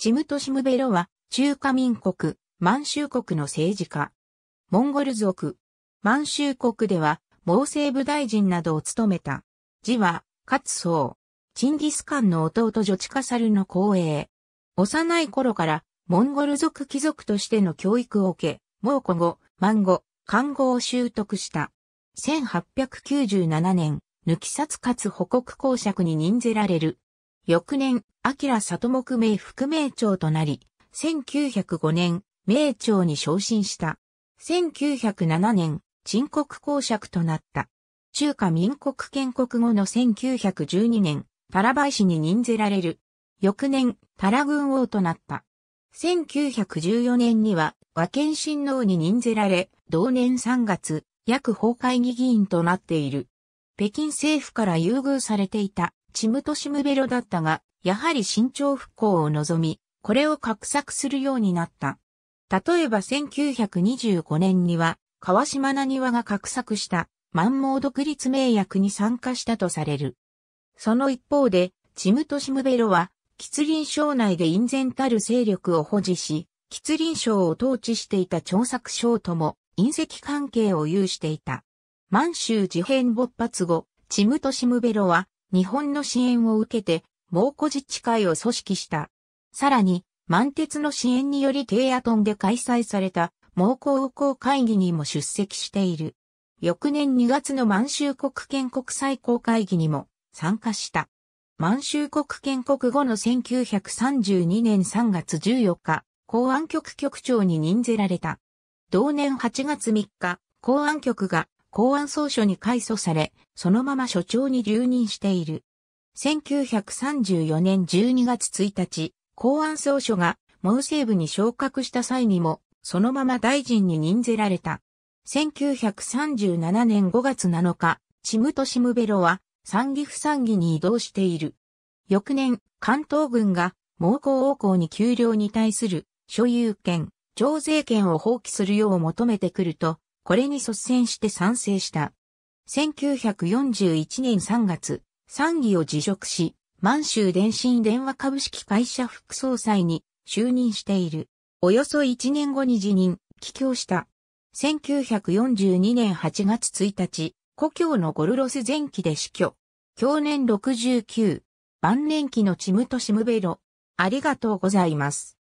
チムトシムベロは中華民国、満州国の政治家。モンゴル族。満州国では防政部大臣などを務めた。字は、カツソウ。チンギスカンの弟ジョチカサルの後栄。幼い頃からモンゴル族貴族としての教育を受け、蒙古語、満語、漢語を習得した。1897年、抜き殺かつ保国公爵に任ぜられる。翌年、明里木名副名長となり、1905年、名長に昇進した。1907年、沈国公爵となった。中華民国建国後の1912年、タラバイ氏に任ぜられる。翌年、タラ軍王となった。1914年には、和憲親王に任ぜられ、同年3月、約崩壊議議員となっている。北京政府から優遇されていた。チムトシムベロだったが、やはり身長復興を望み、これを画策するようになった。例えば1925年には、川島な庭が画策した万毛独立名役に参加したとされる。その一方で、チムトシムベロは、吉林省内で隠然たる勢力を保持し、吉林省を統治していた長作省とも隕石関係を有していた。満州事変勃発後、チムトシムベロは日本の支援を受けて、猛虎自治会を組織した。さらに、満鉄の支援により低アトンで開催された猛虎王公会議にも出席している。翌年2月の満州国建国最高会議にも参加した。満州国建国後の1932年3月14日、公安局局長に任ぜられた。同年8月3日、公安局が公安総署に改組され、そのまま署長に留任している。1934年12月1日、公安総署が毛西部に昇格した際にも、そのまま大臣に任ぜられた。1937年5月7日、チムとシムベロは産議不産議に移動している。翌年、関東軍が毛公王公に給料に対する所有権、徴税権を放棄するよう求めてくると、これに率先して賛成した。1941年3月、参議を辞職し、満州電信電話株式会社副総裁に就任している。およそ1年後に辞任、帰郷した。1942年8月1日、故郷のゴルロス前期で死去。去年69、晩年期のチムとシムベロ。ありがとうございます。